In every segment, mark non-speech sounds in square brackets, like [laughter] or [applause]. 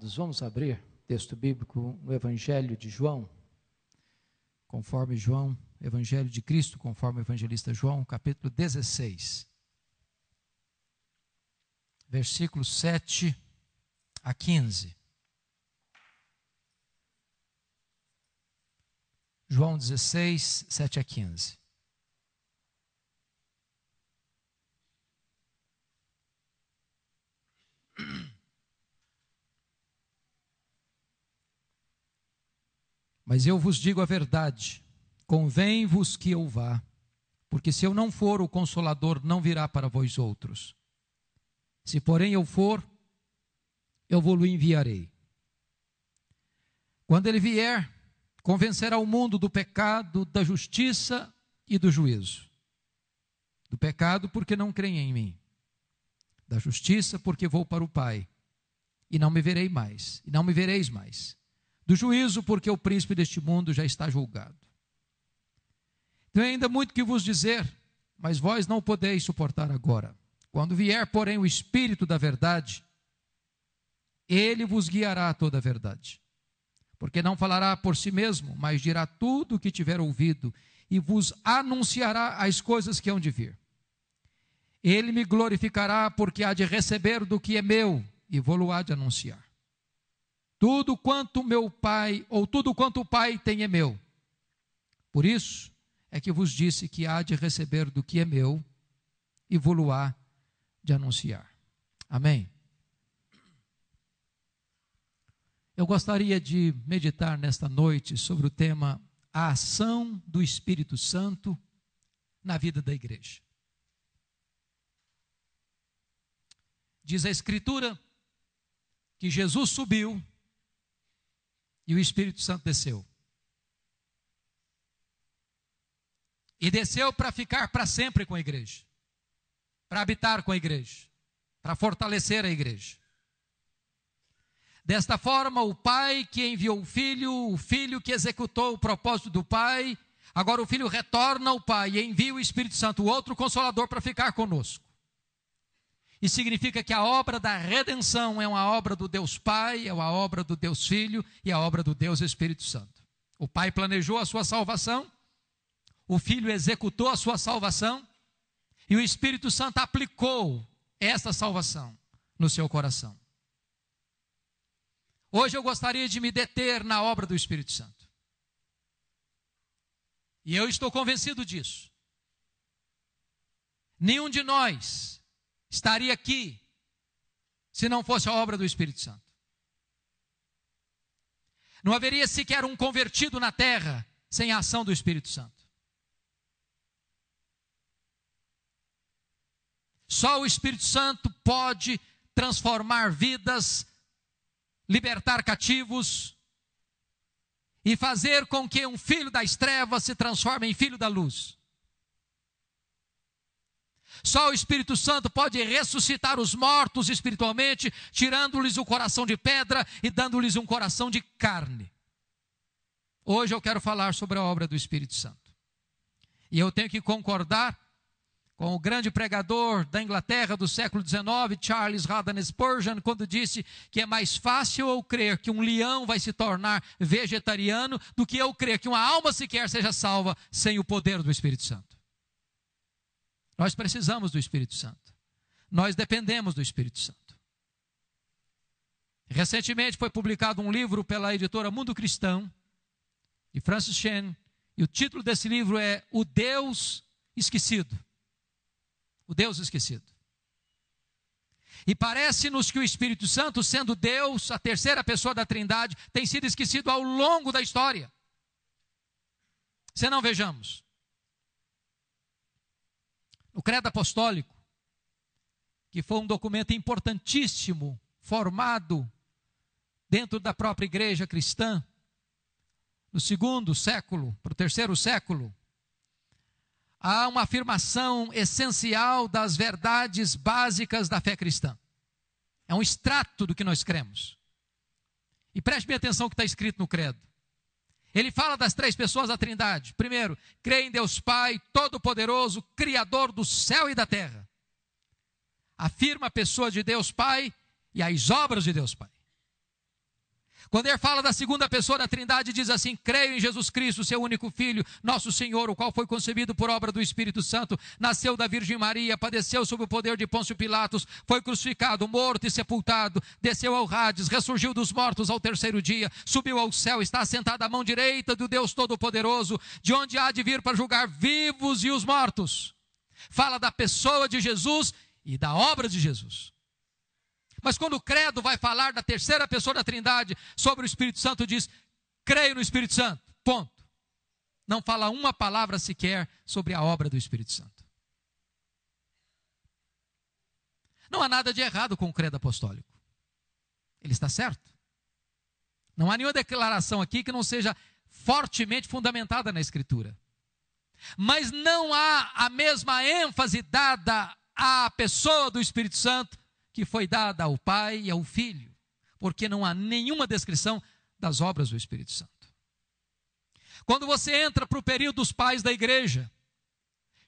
amados, vamos abrir texto bíblico no Evangelho de João, conforme João, Evangelho de Cristo, conforme o evangelista João, capítulo 16, versículos 7 a 15. João 16, 7 a 15. [clears throat] Mas eu vos digo a verdade: convém-vos que eu vá, porque se eu não for, o consolador não virá para vós outros. Se porém eu for, eu vou-lo enviarei. Quando ele vier, convencerá o mundo do pecado, da justiça e do juízo. Do pecado, porque não creem em mim. Da justiça, porque vou para o Pai e não me verei mais, e não me vereis mais do juízo, porque o príncipe deste mundo já está julgado. Tenho ainda muito que vos dizer, mas vós não podeis suportar agora. Quando vier, porém, o Espírito da Verdade, ele vos guiará a toda a verdade. Porque não falará por si mesmo, mas dirá tudo o que tiver ouvido e vos anunciará as coisas que hão de vir. Ele me glorificará, porque há de receber do que é meu e vou-lo há de anunciar. Tudo quanto meu pai, ou tudo quanto o pai tem é meu. Por isso é que vos disse que há de receber do que é meu e vou-lo-á de anunciar. Amém. Eu gostaria de meditar nesta noite sobre o tema a ação do Espírito Santo na vida da igreja. Diz a Escritura que Jesus subiu e o Espírito Santo desceu. E desceu para ficar para sempre com a igreja, para habitar com a igreja, para fortalecer a igreja. Desta forma, o pai que enviou o filho, o filho que executou o propósito do pai, agora o filho retorna ao pai e envia o Espírito Santo, o outro consolador, para ficar conosco. E significa que a obra da redenção é uma obra do Deus Pai, é uma obra do Deus Filho e é a obra do Deus Espírito Santo. O Pai planejou a sua salvação, o Filho executou a sua salvação e o Espírito Santo aplicou essa salvação no seu coração. Hoje eu gostaria de me deter na obra do Espírito Santo. E eu estou convencido disso. Nenhum de nós estaria aqui se não fosse a obra do Espírito Santo. Não haveria sequer um convertido na terra sem a ação do Espírito Santo. Só o Espírito Santo pode transformar vidas, libertar cativos e fazer com que um filho das trevas se transforme em filho da luz. Só o Espírito Santo pode ressuscitar os mortos espiritualmente, tirando-lhes o coração de pedra e dando-lhes um coração de carne. Hoje eu quero falar sobre a obra do Espírito Santo. E eu tenho que concordar com o grande pregador da Inglaterra do século XIX, Charles Haddon Spurgeon, quando disse que é mais fácil eu crer que um leão vai se tornar vegetariano do que eu crer que uma alma sequer seja salva sem o poder do Espírito Santo. Nós precisamos do Espírito Santo. Nós dependemos do Espírito Santo. Recentemente foi publicado um livro pela editora Mundo Cristão, de Francis Chan, e o título desse livro é O Deus Esquecido. O Deus Esquecido. E parece-nos que o Espírito Santo, sendo Deus, a terceira pessoa da Trindade, tem sido esquecido ao longo da história. Se não vejamos, no Credo Apostólico, que foi um documento importantíssimo, formado dentro da própria igreja cristã, no segundo século, para o terceiro século, há uma afirmação essencial das verdades básicas da fé cristã. É um extrato do que nós cremos. E preste bem atenção no que está escrito no credo. Ele fala das três pessoas da Trindade. Primeiro, crê em Deus Pai, Todo-Poderoso, Criador do céu e da terra. Afirma a pessoa de Deus Pai e as obras de Deus Pai. Quando ele fala da segunda pessoa da Trindade, diz assim: Creio em Jesus Cristo, seu único filho, nosso Senhor, o qual foi concebido por obra do Espírito Santo, nasceu da Virgem Maria, padeceu sob o poder de Pôncio Pilatos, foi crucificado, morto e sepultado, desceu ao Hades, ressurgiu dos mortos ao terceiro dia, subiu ao céu, está sentado à mão direita do Deus Todo-Poderoso, de onde há de vir para julgar vivos e os mortos. Fala da pessoa de Jesus e da obra de Jesus. Mas quando o credo vai falar da terceira pessoa da Trindade sobre o Espírito Santo, diz: creio no Espírito Santo. Ponto. Não fala uma palavra sequer sobre a obra do Espírito Santo. Não há nada de errado com o credo apostólico. Ele está certo. Não há nenhuma declaração aqui que não seja fortemente fundamentada na Escritura. Mas não há a mesma ênfase dada à pessoa do Espírito Santo que foi dada ao Pai e ao Filho, porque não há nenhuma descrição das obras do Espírito Santo. Quando você entra para o período dos pais da igreja,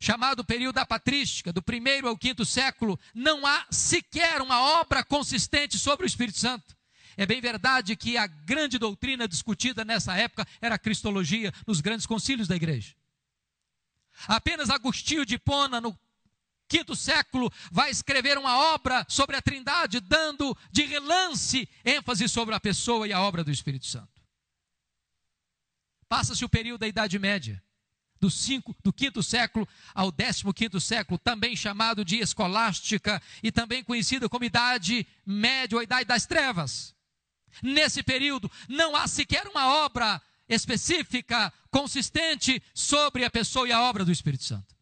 chamado período da patrística, do primeiro ao quinto século, não há sequer uma obra consistente sobre o Espírito Santo. É bem verdade que a grande doutrina discutida nessa época era a cristologia nos grandes concílios da igreja. Apenas Agostinho de Pona, no quinto século, vai escrever uma obra sobre a Trindade, dando de relance ênfase sobre a pessoa e a obra do Espírito Santo. Passa-se o período da Idade Média, do, cinco, do quinto século ao décimo quinto século, também chamado de escolástica e também conhecida como Idade Média ou Idade das Trevas. Nesse período, não há sequer uma obra específica, consistente sobre a pessoa e a obra do Espírito Santo.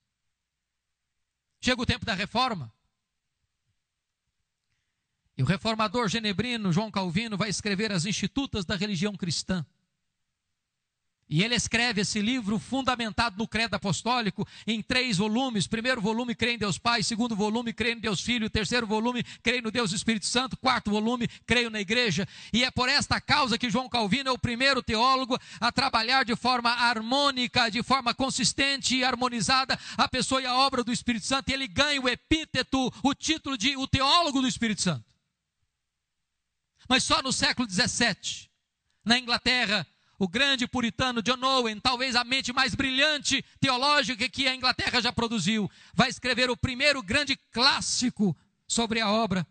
Chega o tempo da reforma. E o reformador genebrino João Calvino vai escrever as Institutas da Religião Cristã. E ele escreve esse livro fundamentado no credo apostólico em três volumes. Primeiro volume, creio em Deus Pai. Segundo volume, creio em Deus Filho. Terceiro volume, creio no Deus Espírito Santo. Quarto volume, creio na igreja. E é por esta causa que João Calvino é o primeiro teólogo a trabalhar de forma harmônica, de forma consistente e harmonizada a pessoa e a obra do Espírito Santo. E ele ganha o epíteto, o título de o teólogo do Espírito Santo. Mas só no século XVII, na Inglaterra, o grande puritano John Owen, talvez a mente mais brilhante teológica que a Inglaterra já produziu, vai escrever o primeiro grande clássico sobre a obra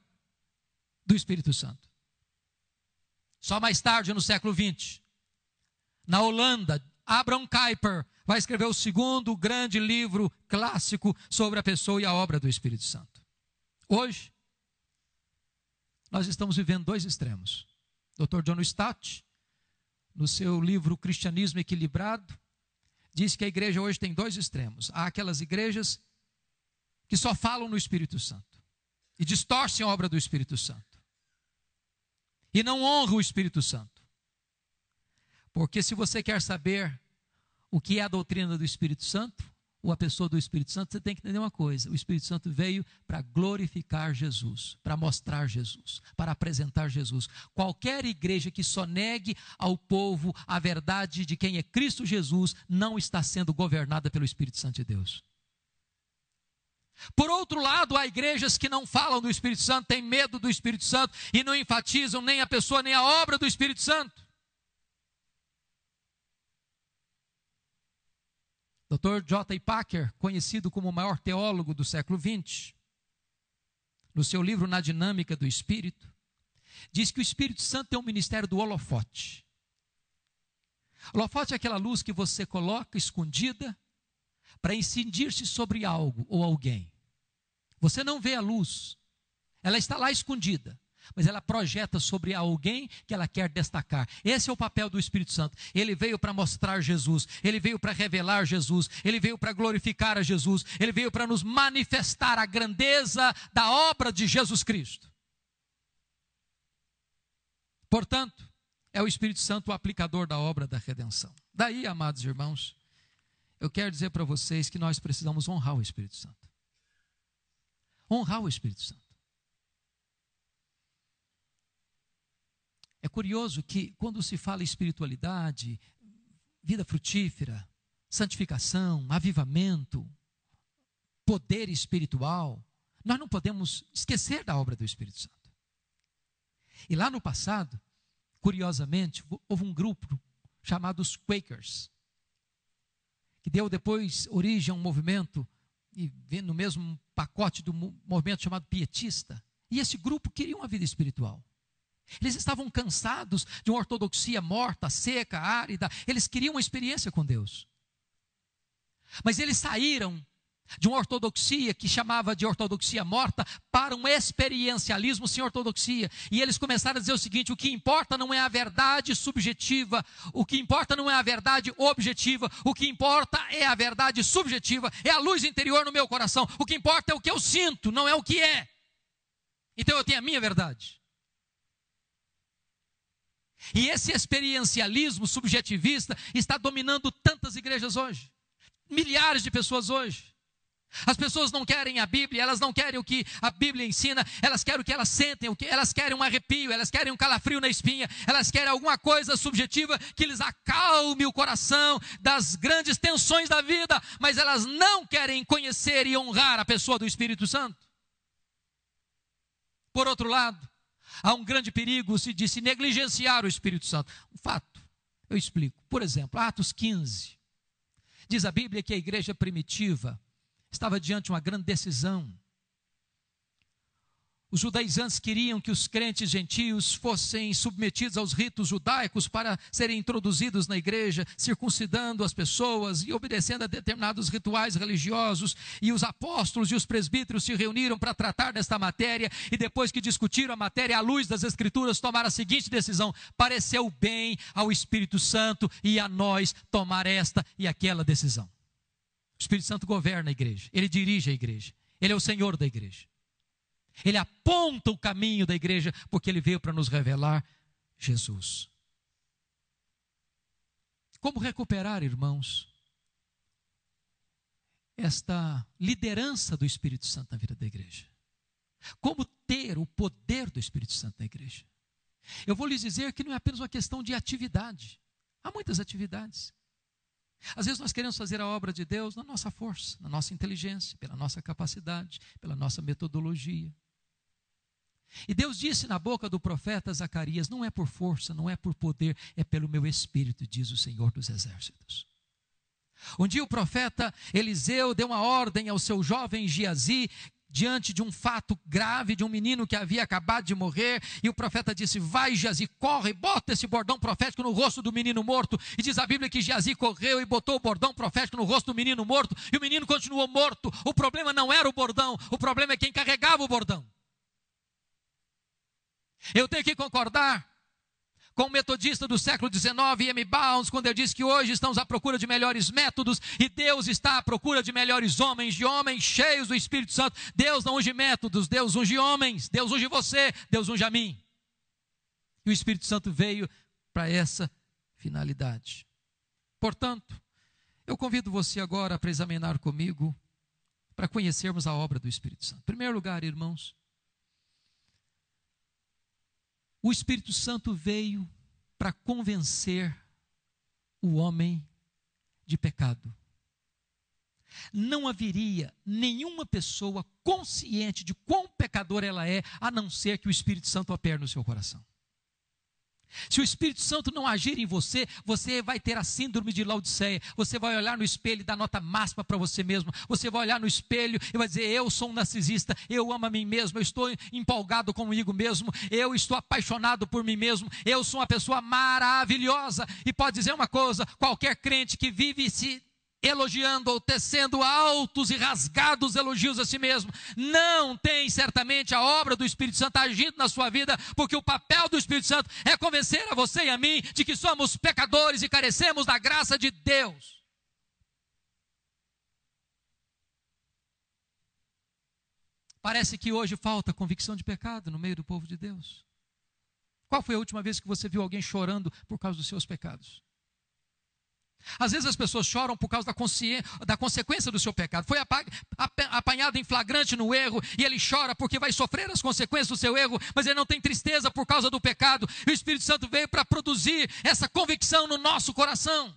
do Espírito Santo. Só mais tarde, no século XX, na Holanda, Abraham Kuyper vai escrever o segundo grande livro clássico sobre a pessoa e a obra do Espírito Santo. Hoje, nós estamos vivendo dois extremos. Dr. John Stott no seu livro Cristianismo Equilibrado, diz que a igreja hoje tem dois extremos. Há aquelas igrejas que só falam no Espírito Santo e distorcem a obra do Espírito Santo e não honram o Espírito Santo. Porque se você quer saber o que é a doutrina do Espírito Santo, a pessoa do Espírito Santo, você tem que entender uma coisa: o Espírito Santo veio para glorificar Jesus, para mostrar Jesus, para apresentar Jesus. Qualquer igreja que só negue ao povo a verdade de quem é Cristo Jesus não está sendo governada pelo Espírito Santo de Deus. Por outro lado, há igrejas que não falam do Espírito Santo, têm medo do Espírito Santo e não enfatizam nem a pessoa nem a obra do Espírito Santo. Dr. J. Packer, conhecido como o maior teólogo do século XX, no seu livro Na Dinâmica do Espírito, diz que o Espírito Santo é um ministério do holofote. Holofote é aquela luz que você coloca escondida para incendir-se sobre algo ou alguém. Você não vê a luz, ela está lá escondida mas ela projeta sobre alguém que ela quer destacar. Esse é o papel do Espírito Santo. Ele veio para mostrar Jesus, ele veio para revelar Jesus, ele veio para glorificar a Jesus, ele veio para nos manifestar a grandeza da obra de Jesus Cristo. Portanto, é o Espírito Santo o aplicador da obra da redenção. Daí, amados irmãos, eu quero dizer para vocês que nós precisamos honrar o Espírito Santo. Honrar o Espírito Santo. É curioso que quando se fala espiritualidade, vida frutífera, santificação, avivamento, poder espiritual, nós não podemos esquecer da obra do Espírito Santo. E lá no passado, curiosamente, houve um grupo chamado os Quakers, que deu depois origem a um movimento, e no mesmo pacote do movimento chamado Pietista. E esse grupo queria uma vida espiritual. Eles estavam cansados de uma ortodoxia morta, seca, árida. Eles queriam uma experiência com Deus. Mas eles saíram de uma ortodoxia que chamava de ortodoxia morta para um experiencialismo sem ortodoxia. E eles começaram a dizer o seguinte: o que importa não é a verdade subjetiva, o que importa não é a verdade objetiva, o que importa é a verdade subjetiva, é a luz interior no meu coração. O que importa é o que eu sinto, não é o que é. Então eu tenho a minha verdade. E esse experiencialismo subjetivista está dominando tantas igrejas hoje, milhares de pessoas hoje. As pessoas não querem a Bíblia, elas não querem o que a Bíblia ensina, elas querem o que elas sentem, o que elas querem um arrepio, elas querem um calafrio na espinha, elas querem alguma coisa subjetiva que lhes acalme o coração das grandes tensões da vida, mas elas não querem conhecer e honrar a pessoa do Espírito Santo. Por outro lado, há um grande perigo, se disse, negligenciar o Espírito Santo. Um fato, eu explico. Por exemplo, Atos 15. Diz a Bíblia que a igreja primitiva estava diante de uma grande decisão. Os judaizantes queriam que os crentes gentios fossem submetidos aos ritos judaicos para serem introduzidos na igreja, circuncidando as pessoas e obedecendo a determinados rituais religiosos. E os apóstolos e os presbíteros se reuniram para tratar desta matéria. E depois que discutiram a matéria à luz das Escrituras, tomaram a seguinte decisão: pareceu bem ao Espírito Santo e a nós tomar esta e aquela decisão. O Espírito Santo governa a igreja, ele dirige a igreja, ele é o Senhor da igreja. Ele aponta o caminho da igreja, porque ele veio para nos revelar Jesus. Como recuperar, irmãos, esta liderança do Espírito Santo na vida da igreja? Como ter o poder do Espírito Santo na igreja? Eu vou lhes dizer que não é apenas uma questão de atividade. Há muitas atividades. Às vezes nós queremos fazer a obra de Deus na nossa força, na nossa inteligência, pela nossa capacidade, pela nossa metodologia. E Deus disse na boca do profeta Zacarias: Não é por força, não é por poder, é pelo meu espírito, diz o Senhor dos Exércitos. Um dia o profeta Eliseu deu uma ordem ao seu jovem Giazi diante de um fato grave de um menino que havia acabado de morrer, e o profeta disse: Vai, Geazi, corre, bota esse bordão profético no rosto do menino morto. E diz a Bíblia que Geazi correu e botou o bordão profético no rosto do menino morto, e o menino continuou morto. O problema não era o bordão, o problema é quem carregava o bordão. Eu tenho que concordar com o metodista do século XIX, M. Bounds, quando ele diz que hoje estamos à procura de melhores métodos e Deus está à procura de melhores homens, de homens cheios do Espírito Santo. Deus não unge métodos, Deus unge homens, Deus unge você, Deus unge a mim. E o Espírito Santo veio para essa finalidade. Portanto, eu convido você agora para examinar comigo, para conhecermos a obra do Espírito Santo. Em primeiro lugar, irmãos, o Espírito Santo veio para convencer o homem de pecado. Não haveria nenhuma pessoa consciente de quão pecador ela é, a não ser que o Espírito Santo aperte no seu coração. Se o Espírito Santo não agir em você, você vai ter a síndrome de Laodiceia. Você vai olhar no espelho e dar nota máxima para você mesmo. Você vai olhar no espelho e vai dizer: Eu sou um narcisista, eu amo a mim mesmo, eu estou empolgado comigo mesmo, eu estou apaixonado por mim mesmo, eu sou uma pessoa maravilhosa. E pode dizer uma coisa: qualquer crente que vive se elogiando ou tecendo altos e rasgados elogios a si mesmo. Não tem certamente a obra do Espírito Santo agindo na sua vida, porque o papel do Espírito Santo é convencer a você e a mim de que somos pecadores e carecemos da graça de Deus. Parece que hoje falta convicção de pecado no meio do povo de Deus. Qual foi a última vez que você viu alguém chorando por causa dos seus pecados? Às vezes as pessoas choram por causa da, da consequência do seu pecado. Foi apanhado em flagrante no erro e ele chora porque vai sofrer as consequências do seu erro, mas ele não tem tristeza por causa do pecado. E o Espírito Santo veio para produzir essa convicção no nosso coração.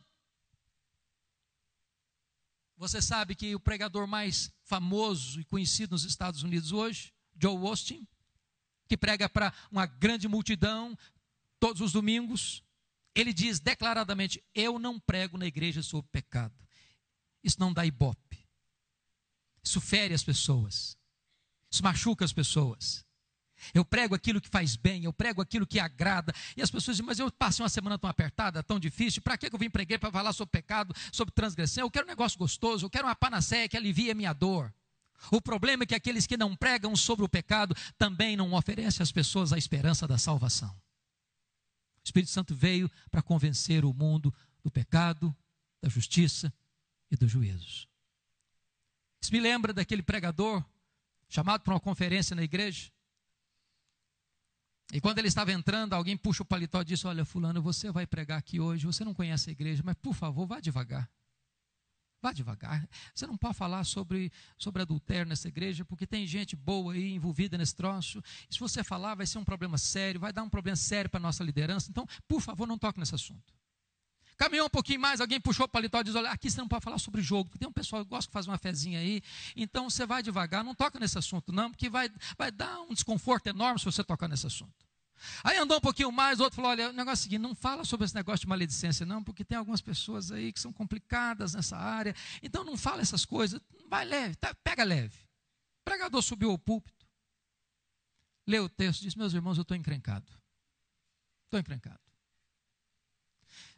Você sabe que o pregador mais famoso e conhecido nos Estados Unidos hoje, Joe Austin, que prega para uma grande multidão todos os domingos, ele diz declaradamente: Eu não prego na igreja sobre pecado. Isso não dá ibope. Isso fere as pessoas. Isso machuca as pessoas. Eu prego aquilo que faz bem, eu prego aquilo que agrada. E as pessoas dizem, mas eu passei uma semana tão apertada, tão difícil, para que eu vim pregar para falar sobre pecado, sobre transgressão? Eu quero um negócio gostoso, eu quero uma panaceia que alivie a minha dor. O problema é que aqueles que não pregam sobre o pecado também não oferecem às pessoas a esperança da salvação. O Espírito Santo veio para convencer o mundo do pecado, da justiça e dos juízos. Isso me lembra daquele pregador chamado para uma conferência na igreja. E quando ele estava entrando, alguém puxa o paletó e disse: Olha, Fulano, você vai pregar aqui hoje, você não conhece a igreja, mas por favor, vá devagar. Vá devagar. Você não pode falar sobre, sobre adultério nessa igreja, porque tem gente boa aí envolvida nesse troço. E se você falar, vai ser um problema sério, vai dar um problema sério para a nossa liderança. Então, por favor, não toque nesse assunto. Caminhou um pouquinho mais, alguém puxou o paletó e disse: Olha, aqui você não pode falar sobre jogo, porque tem um pessoal que gosta de fazer uma fezinha aí. Então você vai devagar, não toca nesse assunto, não, porque vai, vai dar um desconforto enorme se você tocar nesse assunto. Aí andou um pouquinho mais, o outro falou: olha, o negócio é o seguinte, não fala sobre esse negócio de maledicência, não, porque tem algumas pessoas aí que são complicadas nessa área, então não fala essas coisas, vai leve, tá, pega leve. O pregador subiu ao púlpito, leu o texto, disse: meus irmãos, eu estou encrencado. Estou encrencado.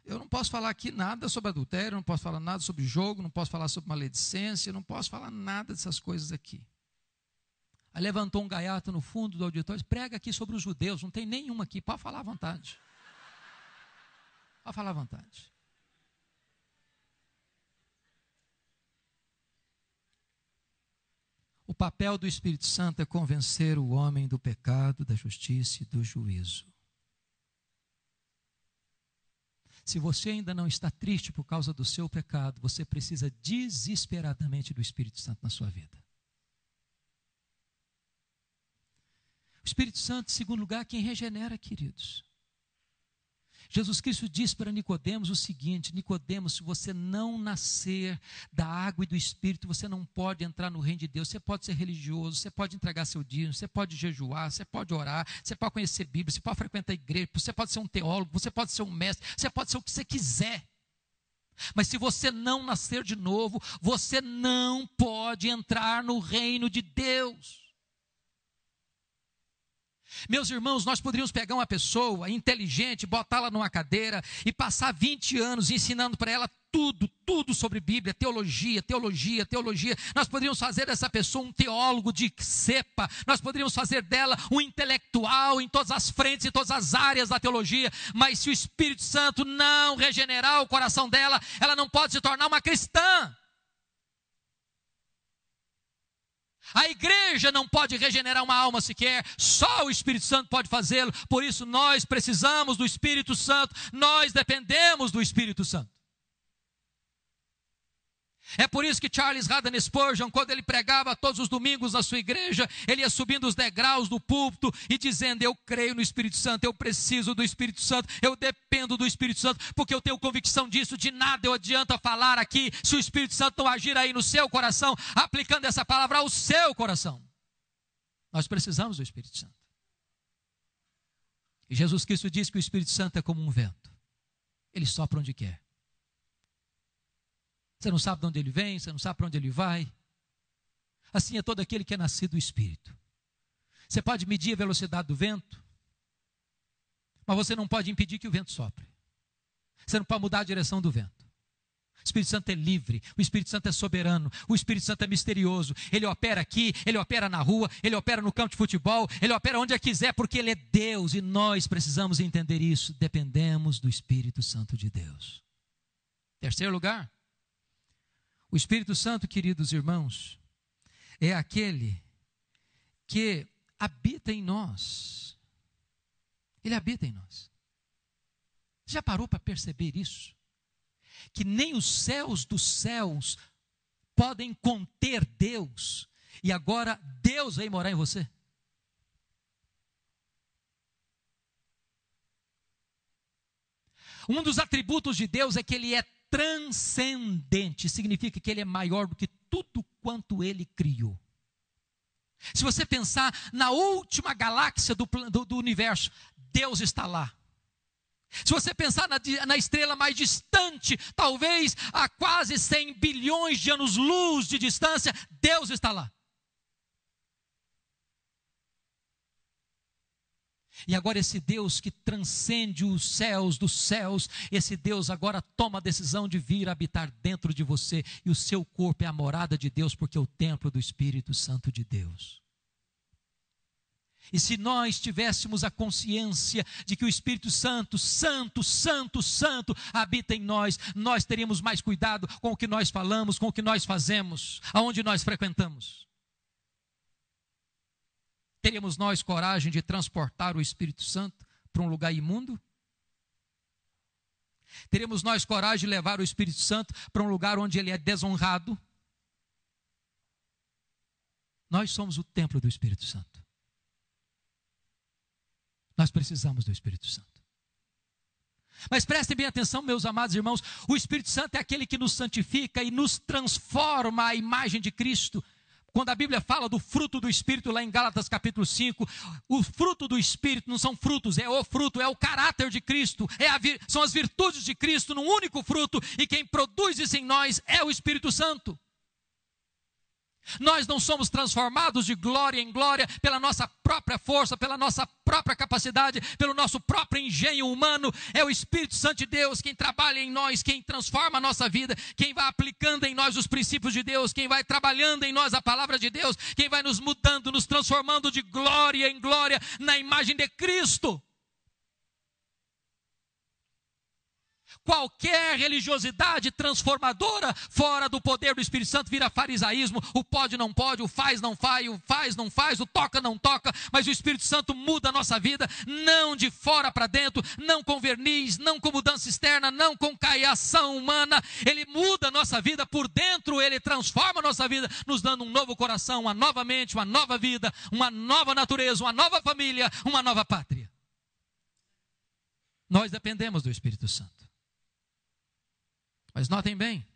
Eu não posso falar aqui nada sobre adultério, não posso falar nada sobre jogo, não posso falar sobre maledicência, não posso falar nada dessas coisas aqui. Aí levantou um gaiato no fundo do auditório, prega aqui sobre os judeus, não tem nenhum aqui, pode falar à vontade. Pode falar à vontade. O papel do Espírito Santo é convencer o homem do pecado, da justiça e do juízo. Se você ainda não está triste por causa do seu pecado, você precisa desesperadamente do Espírito Santo na sua vida. O Espírito Santo, em segundo lugar, quem regenera, queridos. Jesus Cristo diz para Nicodemos o seguinte: Nicodemos, se você não nascer da água e do Espírito, você não pode entrar no reino de Deus. Você pode ser religioso, você pode entregar seu dízimo, você pode jejuar, você pode orar, você pode conhecer Bíblia, você pode frequentar a igreja, você pode ser um teólogo, você pode ser um mestre, você pode ser o que você quiser. Mas se você não nascer de novo, você não pode entrar no reino de Deus. Meus irmãos, nós poderíamos pegar uma pessoa inteligente, botá-la numa cadeira e passar 20 anos ensinando para ela tudo, tudo sobre Bíblia, teologia, teologia, teologia. Nós poderíamos fazer dessa pessoa um teólogo de cepa, nós poderíamos fazer dela um intelectual em todas as frentes, em todas as áreas da teologia, mas se o Espírito Santo não regenerar o coração dela, ela não pode se tornar uma cristã. A igreja não pode regenerar uma alma sequer, só o Espírito Santo pode fazê-lo. Por isso nós precisamos do Espírito Santo, nós dependemos do Espírito Santo. É por isso que Charles Radan Spurgeon, quando ele pregava todos os domingos na sua igreja, ele ia subindo os degraus do púlpito e dizendo: Eu creio no Espírito Santo, eu preciso do Espírito Santo, eu dependo do Espírito Santo, porque eu tenho convicção disso. De nada eu adianta falar aqui se o Espírito Santo não agir aí no seu coração, aplicando essa palavra ao seu coração. Nós precisamos do Espírito Santo. E Jesus Cristo diz que o Espírito Santo é como um vento. Ele sopra onde quer. Você não sabe de onde ele vem, você não sabe para onde ele vai. Assim é todo aquele que é nascido do Espírito. Você pode medir a velocidade do vento, mas você não pode impedir que o vento sopre. Você não pode mudar a direção do vento. O Espírito Santo é livre, o Espírito Santo é soberano, o Espírito Santo é misterioso. Ele opera aqui, ele opera na rua, ele opera no campo de futebol, ele opera onde é quiser, porque ele é Deus e nós precisamos entender isso. Dependemos do Espírito Santo de Deus. Terceiro lugar, o Espírito Santo, queridos irmãos, é aquele que habita em nós. Ele habita em nós. Já parou para perceber isso? Que nem os céus dos céus podem conter Deus, e agora Deus vem morar em você? Um dos atributos de Deus é que Ele é transcendente significa que ele é maior do que tudo quanto ele criou. Se você pensar na última galáxia do, do, do universo, Deus está lá. Se você pensar na, na, estrela mais distante, talvez a quase 100 bilhões de anos-luz de distância, Deus está lá. E agora esse Deus que transcende os céus dos céus, esse Deus agora toma a decisão de vir habitar dentro de você e o seu corpo é a morada de Deus porque é o templo do Espírito Santo de Deus. E se nós tivéssemos a consciência de que o Espírito Santo, Santo, Santo, Santo, habita em nós, nós teríamos mais cuidado com o que nós falamos, com o que nós fazemos, aonde nós frequentamos. Teríamos nós coragem de transportar o Espírito Santo para um lugar imundo? Teremos nós coragem de levar o Espírito Santo para um lugar onde ele é desonrado? Nós somos o templo do Espírito Santo. Nós precisamos do Espírito Santo. Mas prestem bem atenção, meus amados irmãos: o Espírito Santo é aquele que nos santifica e nos transforma à imagem de Cristo quando a Bíblia fala do fruto do Espírito, lá em Gálatas capítulo 5, o fruto do Espírito não são frutos, é o fruto, é o caráter de Cristo, é a, são as virtudes de Cristo num único fruto, e quem produz isso em nós é o Espírito Santo. Nós não somos transformados de glória em glória pela nossa própria força, pela nossa própria capacidade, pelo nosso próprio engenho humano. É o Espírito Santo de Deus quem trabalha em nós, quem transforma a nossa vida, quem vai aplicando em nós os princípios de Deus, quem vai trabalhando em nós a palavra de Deus, quem vai nos mudando, nos transformando de glória em glória na imagem de Cristo. Qualquer religiosidade transformadora fora do poder do Espírito Santo vira farisaísmo. O pode, não pode, o faz, não faz, o faz, não faz, o toca, não toca. Mas o Espírito Santo muda a nossa vida, não de fora para dentro, não com verniz, não com mudança externa, não com caiação humana. Ele muda a nossa vida por dentro, ele transforma a nossa vida, nos dando um novo coração, uma nova mente, uma nova vida, uma nova natureza, uma nova família, uma nova pátria. Nós dependemos do Espírito Santo. Mas notem bem.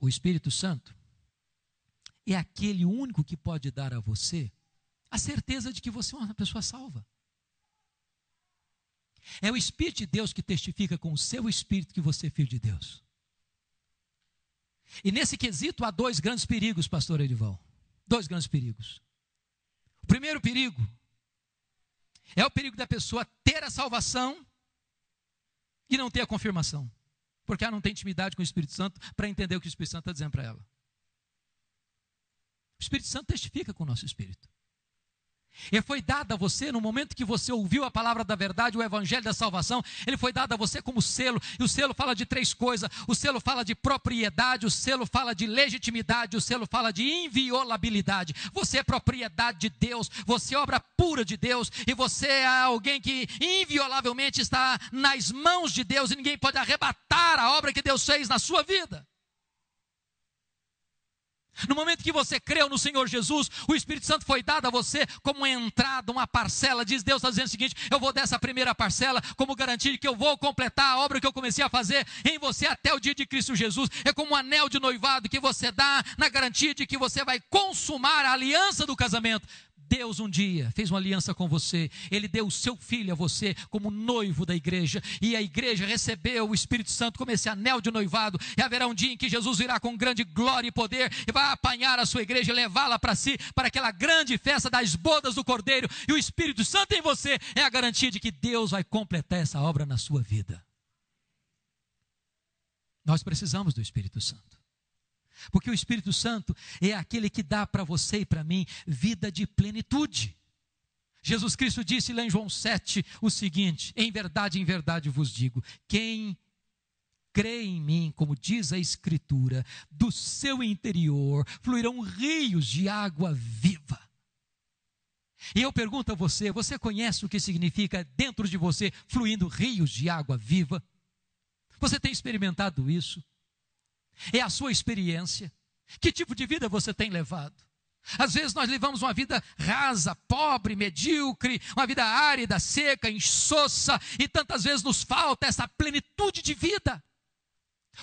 O Espírito Santo é aquele único que pode dar a você a certeza de que você é uma pessoa salva. É o Espírito de Deus que testifica com o seu Espírito que você é filho de Deus. E nesse quesito há dois grandes perigos, pastor Erival. Dois grandes perigos. O primeiro perigo é o perigo da pessoa ter a salvação e não ter a confirmação. Porque ela não tem intimidade com o Espírito Santo para entender o que o Espírito Santo está dizendo para ela. O Espírito Santo testifica com o nosso espírito. E foi dado a você no momento que você ouviu a palavra da verdade, o evangelho da salvação, ele foi dado a você como selo. E o selo fala de três coisas: o selo fala de propriedade, o selo fala de legitimidade, o selo fala de inviolabilidade. Você é propriedade de Deus, você é obra pura de Deus e você é alguém que inviolavelmente está nas mãos de Deus e ninguém pode arrebatar a obra que Deus fez na sua vida. No momento que você creu no Senhor Jesus, o Espírito Santo foi dado a você como uma entrada, uma parcela. Diz Deus está dizendo o seguinte: eu vou dar essa primeira parcela como garantia de que eu vou completar a obra que eu comecei a fazer em você até o dia de Cristo Jesus. É como um anel de noivado que você dá na garantia de que você vai consumar a aliança do casamento. Deus um dia fez uma aliança com você, ele deu o seu filho a você como noivo da igreja, e a igreja recebeu o Espírito Santo como esse anel de noivado, e haverá um dia em que Jesus virá com grande glória e poder e vai apanhar a sua igreja e levá-la para si, para aquela grande festa das bodas do Cordeiro, e o Espírito Santo em você é a garantia de que Deus vai completar essa obra na sua vida. Nós precisamos do Espírito Santo. Porque o Espírito Santo é aquele que dá para você e para mim vida de plenitude. Jesus Cristo disse lá em João 7 o seguinte: Em verdade, em verdade vos digo, quem crê em mim, como diz a Escritura, do seu interior fluirão rios de água viva. E eu pergunto a você: você conhece o que significa dentro de você fluindo rios de água viva? Você tem experimentado isso? É a sua experiência. Que tipo de vida você tem levado? Às vezes nós levamos uma vida rasa, pobre, medíocre, uma vida árida, seca, insossa, e tantas vezes nos falta essa plenitude de vida.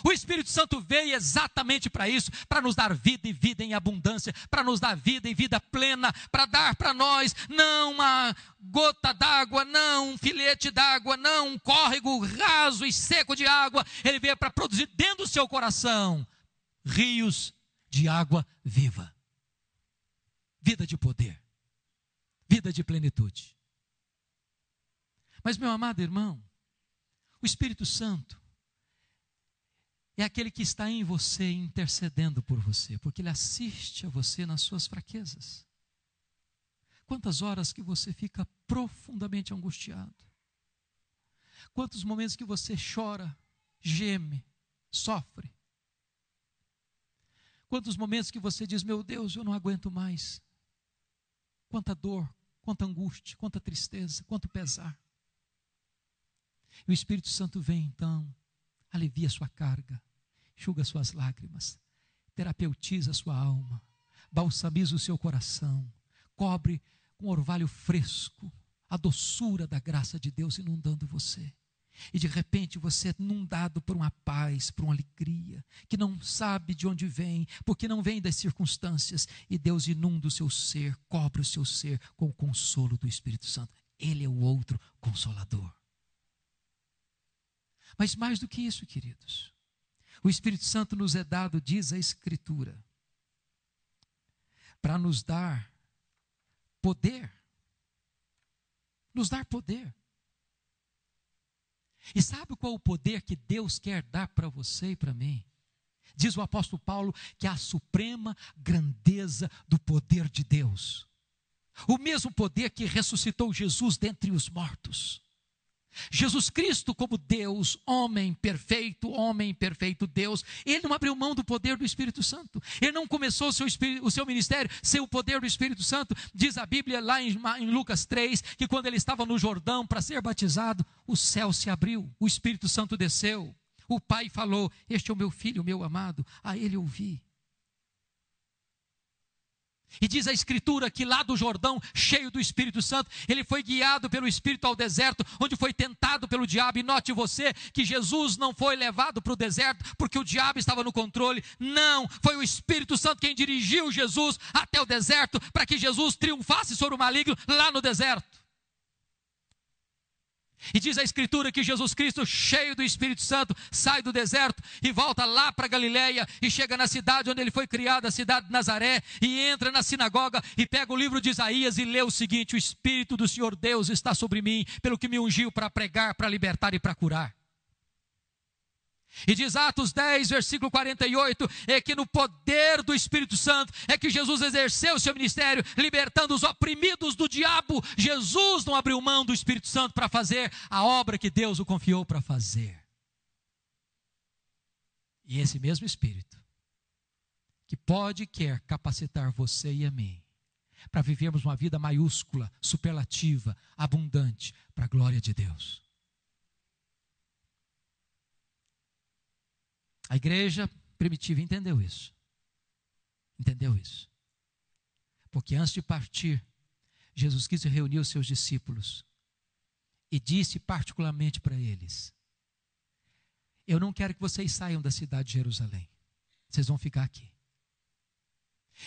O Espírito Santo veio exatamente para isso, para nos dar vida e vida em abundância, para nos dar vida e vida plena, para dar para nós não uma gota d'água, não um filete d'água, não um córrego raso e seco de água. Ele veio para produzir dentro do seu coração rios de água viva. Vida de poder, vida de plenitude. Mas, meu amado irmão, o Espírito Santo é aquele que está em você intercedendo por você, porque ele assiste a você nas suas fraquezas. Quantas horas que você fica profundamente angustiado? Quantos momentos que você chora, geme, sofre? Quantos momentos que você diz: "Meu Deus, eu não aguento mais". Quanta dor, quanta angústia, quanta tristeza, quanto pesar. E o Espírito Santo vem então alivia sua carga, enxuga suas lágrimas, terapeutiza sua alma, balsamiza o seu coração, cobre com orvalho fresco a doçura da graça de Deus inundando você. E de repente você é inundado por uma paz, por uma alegria, que não sabe de onde vem, porque não vem das circunstâncias, e Deus inunda o seu ser, cobre o seu ser com o consolo do Espírito Santo. Ele é o outro consolador. Mas mais do que isso, queridos, o Espírito Santo nos é dado, diz a Escritura, para nos dar poder. Nos dar poder. E sabe qual o poder que Deus quer dar para você e para mim? Diz o apóstolo Paulo que é a suprema grandeza do poder de Deus. O mesmo poder que ressuscitou Jesus dentre os mortos. Jesus Cristo, como Deus, homem perfeito, homem perfeito Deus, ele não abriu mão do poder do Espírito Santo. Ele não começou o seu, o seu ministério sem o poder do Espírito Santo. Diz a Bíblia lá em, em Lucas 3 que quando ele estava no Jordão para ser batizado, o céu se abriu, o Espírito Santo desceu. O Pai falou: Este é o meu filho, o meu amado, a ele ouvi. E diz a Escritura que lá do Jordão, cheio do Espírito Santo, ele foi guiado pelo Espírito ao deserto, onde foi tentado pelo diabo. E note você que Jesus não foi levado para o deserto porque o diabo estava no controle. Não, foi o Espírito Santo quem dirigiu Jesus até o deserto para que Jesus triunfasse sobre o maligno lá no deserto. E diz a Escritura que Jesus Cristo, cheio do Espírito Santo, sai do deserto e volta lá para Galiléia e chega na cidade onde ele foi criado, a cidade de Nazaré, e entra na sinagoga e pega o livro de Isaías e lê o seguinte: O Espírito do Senhor Deus está sobre mim, pelo que me ungiu para pregar, para libertar e para curar. E diz Atos 10, versículo 48, é que no poder do Espírito Santo é que Jesus exerceu o seu ministério, libertando os oprimidos do diabo. Jesus não abriu mão do Espírito Santo para fazer a obra que Deus o confiou para fazer. E esse mesmo Espírito, que pode e quer capacitar você e a mim, para vivermos uma vida maiúscula, superlativa, abundante, para a glória de Deus. A igreja primitiva entendeu isso. Entendeu isso. Porque antes de partir, Jesus Cristo reuniu seus discípulos e disse particularmente para eles: Eu não quero que vocês saiam da cidade de Jerusalém. Vocês vão ficar aqui.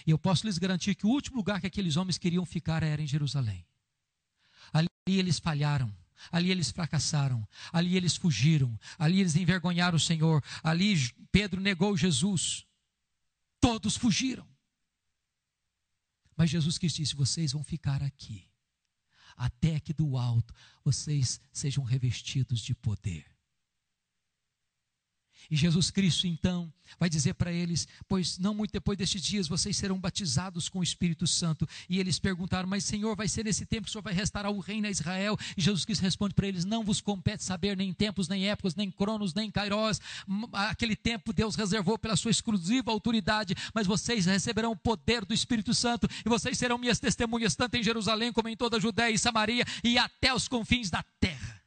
E eu posso lhes garantir que o último lugar que aqueles homens queriam ficar era em Jerusalém. Ali eles falharam. Ali eles fracassaram, ali eles fugiram, ali eles envergonharam o Senhor, ali Pedro negou Jesus. Todos fugiram. Mas Jesus Cristo disse: Vocês vão ficar aqui, até que do alto vocês sejam revestidos de poder. E Jesus Cristo, então, vai dizer para eles: Pois não muito depois destes dias vocês serão batizados com o Espírito Santo. E eles perguntaram: Mas, Senhor, vai ser nesse tempo que o Senhor vai restar o reino a Israel? E Jesus Cristo responde para eles: Não vos compete saber nem tempos, nem épocas, nem cronos, nem cairós. Aquele tempo Deus reservou pela sua exclusiva autoridade, mas vocês receberão o poder do Espírito Santo e vocês serão minhas testemunhas, tanto em Jerusalém como em toda a Judéia e Samaria e até os confins da terra.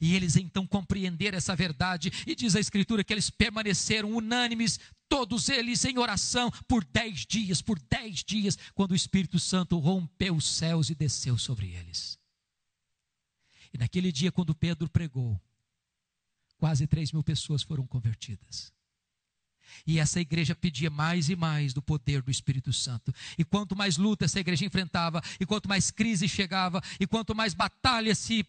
E eles então compreenderam essa verdade, e diz a Escritura que eles permaneceram unânimes, todos eles em oração, por dez dias, por dez dias, quando o Espírito Santo rompeu os céus e desceu sobre eles. E naquele dia, quando Pedro pregou, quase três mil pessoas foram convertidas. E essa igreja pedia mais e mais do poder do Espírito Santo. E quanto mais luta essa igreja enfrentava, e quanto mais crise chegava, e quanto mais batalha se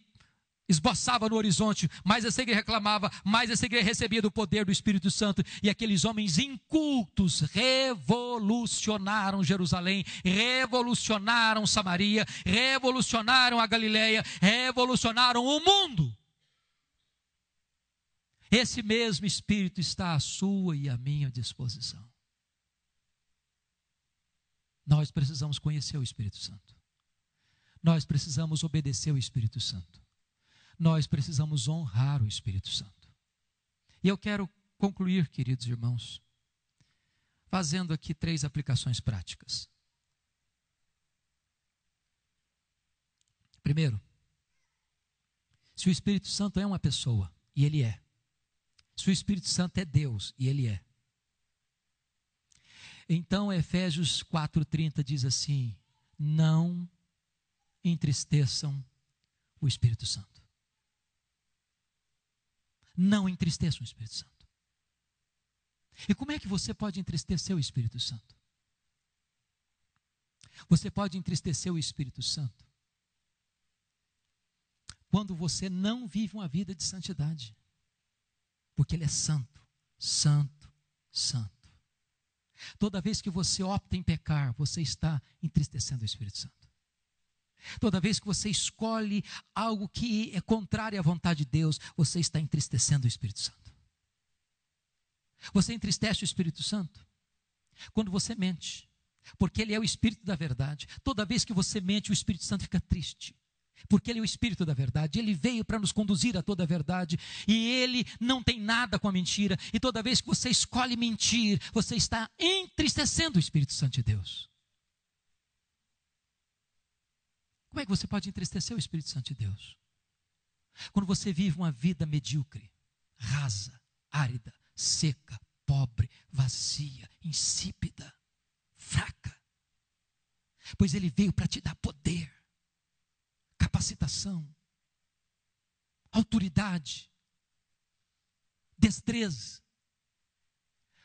esboçava no horizonte, mais essa igreja reclamava, mais essa igreja recebia do poder do Espírito Santo, e aqueles homens incultos revolucionaram Jerusalém, revolucionaram Samaria, revolucionaram a Galileia, revolucionaram o mundo. Esse mesmo Espírito está à sua e à minha disposição. Nós precisamos conhecer o Espírito Santo. Nós precisamos obedecer o Espírito Santo nós precisamos honrar o Espírito Santo. E eu quero concluir, queridos irmãos, fazendo aqui três aplicações práticas. Primeiro, se o Espírito Santo é uma pessoa, e ele é. Se o Espírito Santo é Deus, e ele é. Então Efésios 4:30 diz assim: Não entristeçam o Espírito Santo não entristeça o Espírito Santo. E como é que você pode entristecer o Espírito Santo? Você pode entristecer o Espírito Santo quando você não vive uma vida de santidade, porque Ele é santo, santo, santo. Toda vez que você opta em pecar, você está entristecendo o Espírito Santo. Toda vez que você escolhe algo que é contrário à vontade de Deus, você está entristecendo o Espírito Santo. Você entristece o Espírito Santo quando você mente, porque ele é o Espírito da verdade. Toda vez que você mente, o Espírito Santo fica triste porque Ele é o Espírito da verdade, Ele veio para nos conduzir a toda a verdade, e Ele não tem nada com a mentira, e toda vez que você escolhe mentir, você está entristecendo o Espírito Santo de Deus. Como é que você pode entristecer o Espírito Santo de Deus? Quando você vive uma vida medíocre, rasa, árida, seca, pobre, vazia, insípida, fraca. Pois ele veio para te dar poder, capacitação, autoridade, destreza.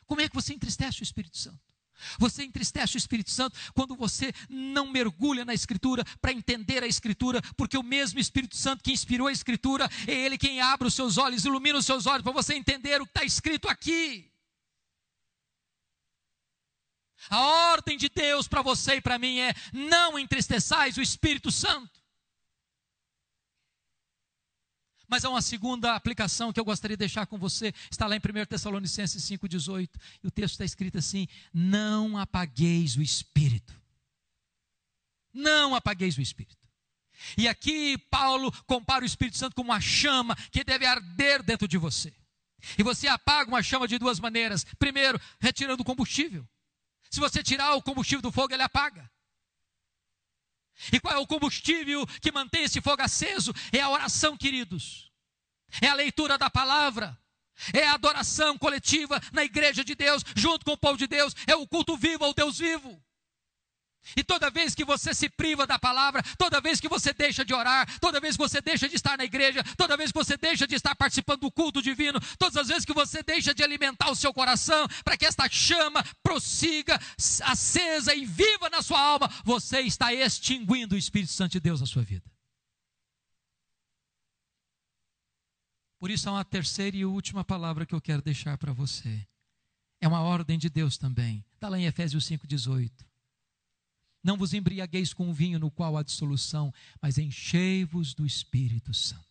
Como é que você entristece o Espírito Santo? Você entristece o Espírito Santo quando você não mergulha na Escritura para entender a Escritura, porque o mesmo Espírito Santo que inspirou a Escritura é Ele quem abre os seus olhos, ilumina os seus olhos para você entender o que está escrito aqui. A ordem de Deus para você e para mim é: não entristeçais o Espírito Santo. Mas há uma segunda aplicação que eu gostaria de deixar com você, está lá em 1 Tessalonicenses 5,18, e o texto está escrito assim: Não apagueis o espírito. Não apagueis o espírito. E aqui Paulo compara o Espírito Santo com uma chama que deve arder dentro de você. E você apaga uma chama de duas maneiras: primeiro, retirando o combustível. Se você tirar o combustível do fogo, ele apaga. E qual é o combustível que mantém esse fogo aceso? É a oração, queridos. É a leitura da palavra. É a adoração coletiva na igreja de Deus, junto com o povo de Deus. É o culto vivo ao Deus vivo. E toda vez que você se priva da palavra, toda vez que você deixa de orar, toda vez que você deixa de estar na igreja, toda vez que você deixa de estar participando do culto divino, todas as vezes que você deixa de alimentar o seu coração para que esta chama prossiga acesa e viva na sua alma, você está extinguindo o Espírito Santo de Deus na sua vida. Por isso há uma terceira e última palavra que eu quero deixar para você. É uma ordem de Deus também. Está lá em Efésios 5,18 não vos embriagueis com vinho no qual há dissolução, mas enchei-vos do Espírito Santo.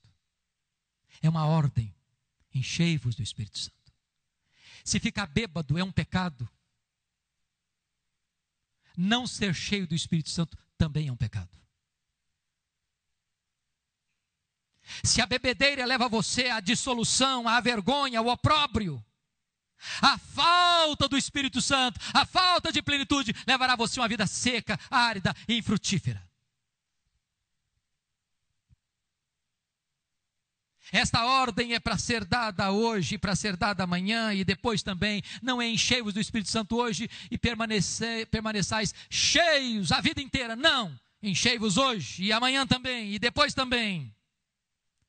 É uma ordem. Enchei-vos do Espírito Santo. Se ficar bêbado é um pecado. Não ser cheio do Espírito Santo também é um pecado. Se a bebedeira leva você à dissolução, à vergonha, ao opróbrio, a falta do Espírito Santo, a falta de plenitude, levará você a uma vida seca, árida e infrutífera. Esta ordem é para ser dada hoje, para ser dada amanhã e depois também. Não é enchei-vos do Espírito Santo hoje e permaneçais cheios a vida inteira. Não! Enchei-vos hoje e amanhã também e depois também.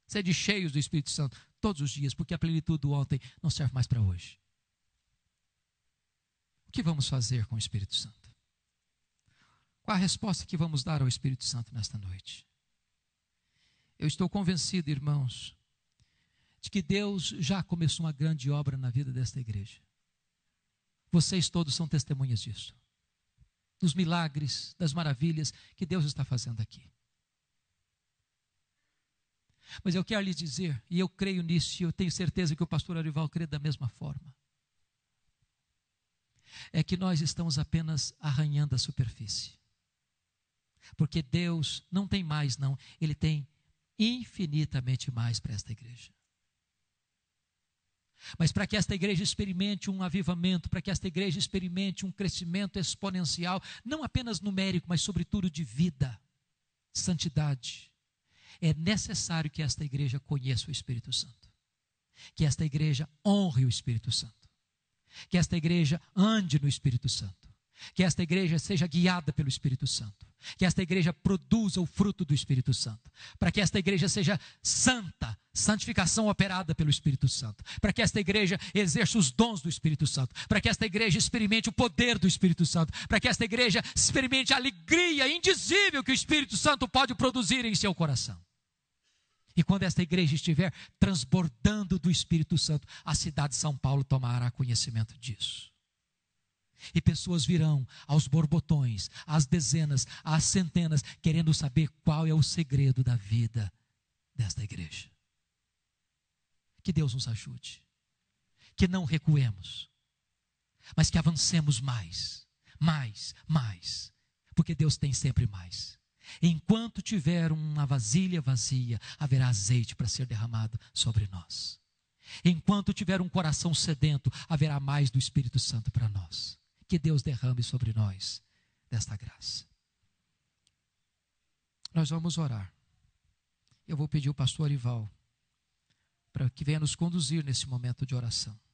Sede cheios do Espírito Santo todos os dias, porque a plenitude do ontem não serve mais para hoje que vamos fazer com o Espírito Santo? Qual a resposta que vamos dar ao Espírito Santo nesta noite? Eu estou convencido, irmãos, de que Deus já começou uma grande obra na vida desta igreja. Vocês todos são testemunhas disso. Dos milagres, das maravilhas que Deus está fazendo aqui. Mas eu quero lhes dizer, e eu creio nisso, e eu tenho certeza que o pastor Arival crê da mesma forma é que nós estamos apenas arranhando a superfície. Porque Deus não tem mais, não, Ele tem infinitamente mais para esta igreja. Mas para que esta igreja experimente um avivamento, para que esta igreja experimente um crescimento exponencial, não apenas numérico, mas sobretudo de vida, santidade, é necessário que esta igreja conheça o Espírito Santo, que esta igreja honre o Espírito Santo. Que esta igreja ande no Espírito Santo. Que esta igreja seja guiada pelo Espírito Santo. Que esta igreja produza o fruto do Espírito Santo. Para que esta igreja seja santa, santificação operada pelo Espírito Santo. Para que esta igreja exerça os dons do Espírito Santo. Para que esta igreja experimente o poder do Espírito Santo. Para que esta igreja experimente a alegria indizível que o Espírito Santo pode produzir em seu coração. E quando esta igreja estiver transbordando do Espírito Santo, a cidade de São Paulo tomará conhecimento disso. E pessoas virão aos borbotões, às dezenas, às centenas, querendo saber qual é o segredo da vida desta igreja. Que Deus nos ajude, que não recuemos, mas que avancemos mais, mais, mais, porque Deus tem sempre mais. Enquanto tiver uma vasilha vazia, haverá azeite para ser derramado sobre nós. Enquanto tiver um coração sedento, haverá mais do Espírito Santo para nós. Que Deus derrame sobre nós desta graça. Nós vamos orar. Eu vou pedir o pastor Arival para que venha nos conduzir nesse momento de oração.